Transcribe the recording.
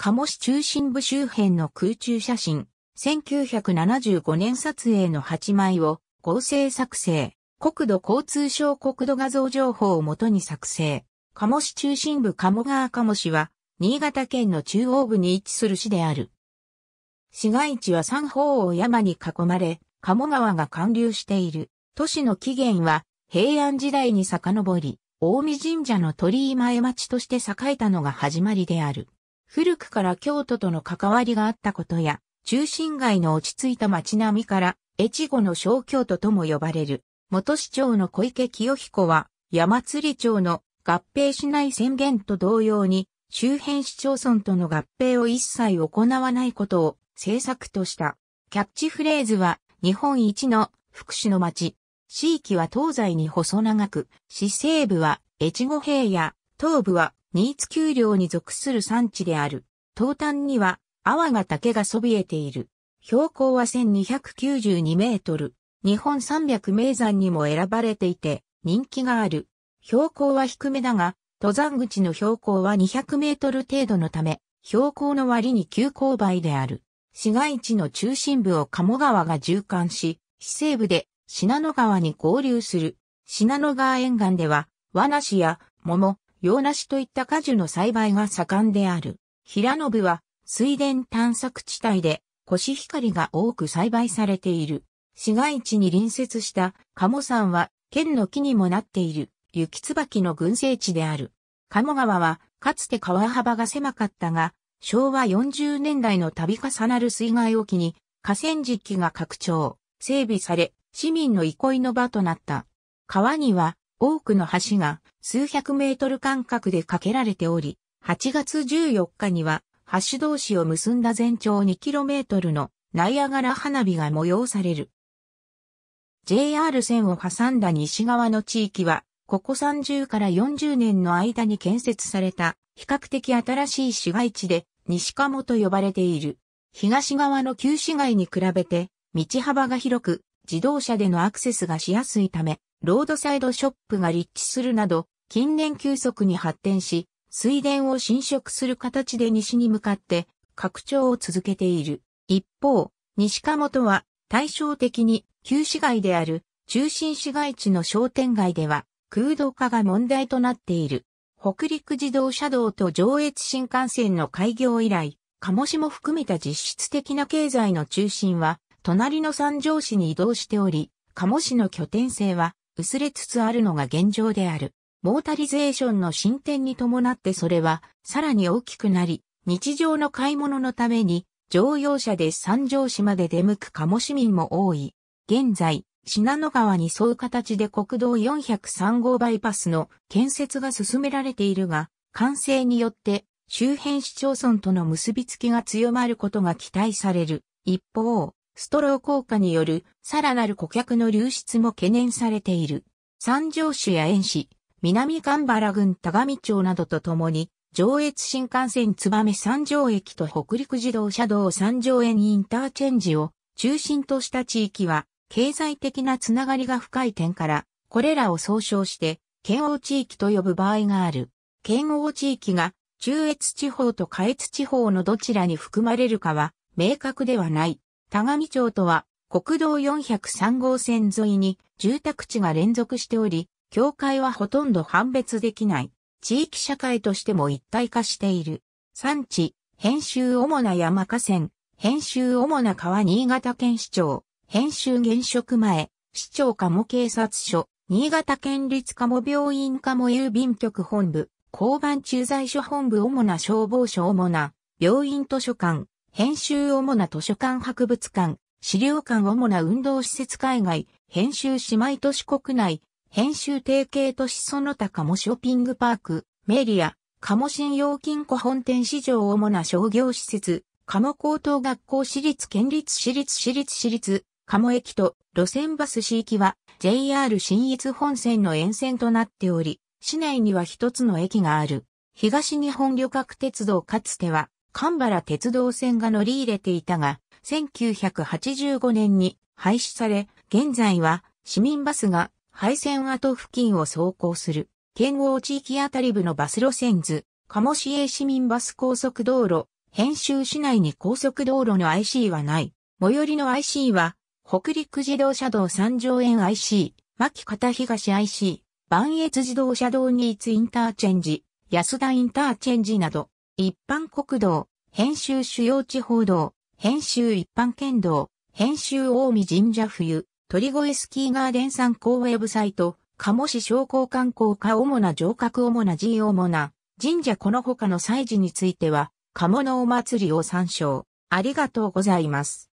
鴨市中心部周辺の空中写真、1975年撮影の8枚を合成作成、国土交通省国土画像情報をもとに作成。鴨市中心部鴨川鴨市は、新潟県の中央部に位置する市である。市街地は三方を山に囲まれ、鴨川が貫流している。都市の起源は、平安時代に遡り、大見神社の鳥居前町として栄えたのが始まりである。古くから京都との関わりがあったことや、中心街の落ち着いた街並みから、越後の小京都とも呼ばれる、元市長の小池清彦は、山釣町の合併しない宣言と同様に、周辺市町村との合併を一切行わないことを政策とした。キャッチフレーズは、日本一の福祉の町。地域は東西に細長く、市西部は越後平野、東部は新津丘陵に属する産地である。東端には、阿波ヶ岳がそびえている。標高は1292メートル。日本三百名山にも選ばれていて、人気がある。標高は低めだが、登山口の標高は200メートル程度のため、標高の割に急勾配である。市街地の中心部を鴨川が縦貫し、市西部で信濃川に合流する。信濃川沿岸では、和梨や桃、洋梨といった果樹の栽培が盛んである。平信は水田探索地帯でコシヒカリが多く栽培されている。市街地に隣接した鴨山は県の木にもなっている雪椿の群生地である。鴨川はかつて川幅が狭かったが、昭和40年代の度重なる水害沖に河川敷が拡張、整備され、市民の憩いの場となった。川には多くの橋が数百メートル間隔で架けられており、8月14日には橋同士を結んだ全長2トルのナイアガラ花火が催される。JR 線を挟んだ西側の地域は、ここ30から40年の間に建設された比較的新しい市街地で西鴨と呼ばれている。東側の旧市街に比べて道幅が広く自動車でのアクセスがしやすいためロードサイドショップが立地するなど、近年急速に発展し、水田を侵食する形で西に向かって拡張を続けている。一方、西も本は対照的に旧市街である中心市街地の商店街では空洞化が問題となっている。北陸自動車道と上越新幹線の開業以来、鴨志も含めた実質的な経済の中心は、隣の三条市に移動しており、鴨志の拠点性は薄れつつあるのが現状である。モータリゼーションの進展に伴ってそれはさらに大きくなり、日常の買い物のために乗用車で三条市まで出向く鴨市民も多い。現在、信濃川に沿う形で国道403号バイパスの建設が進められているが、完成によって周辺市町村との結びつきが強まることが期待される。一方、ストロー効果によるさらなる顧客の流出も懸念されている。三条市や遠市、南蒲原郡田上町などとともに、上越新幹線燕三条駅と北陸自動車道三条園インターチェンジを中心とした地域は、経済的なつながりが深い点から、これらを総称して、県央地域と呼ぶ場合がある。県央地域が、中越地方と下越地方のどちらに含まれるかは、明確ではない。田上町とは、国道403号線沿いに住宅地が連続しており、境界はほとんど判別できない。地域社会としても一体化している。産地、編集主な山河川、編集主な川新潟県市長、編集現職前、市長かも警察署、新潟県立かも病院かも郵便局本部、交番駐在所本部主な消防署主な、病院図書館、編集主な図書館博物館、資料館主な運動施設海外、編集姉妹都市国内、編集提携都市その他鴨ショッピングパーク、メディア、鴨信用金庫本店市場主な商業施設、鴨高等学校私立県立私立私立私立、鴨駅と路線バス市域は JR 新越本線の沿線となっており、市内には一つの駅がある。東日本旅客鉄道かつては神原鉄道線が乗り入れていたが、1985年に廃止され、現在は市民バスが廃線跡付近を走行する、県央地域あたり部のバス路線図、鴨市営市民バス高速道路、編集市内に高速道路の IC はない。最寄りの IC は、北陸自動車道三条園 IC、牧方東 IC、万越自動車道ニーツインターチェンジ、安田インターチェンジなど、一般国道、編集主要地方道、編集一般県道、編集大見神社冬、鳥越スキーガーデン参考ウェブサイト、鴨市商工観光課主な城郭主な寺主な神社この他の祭事については、鴨のお祭りを参照。ありがとうございます。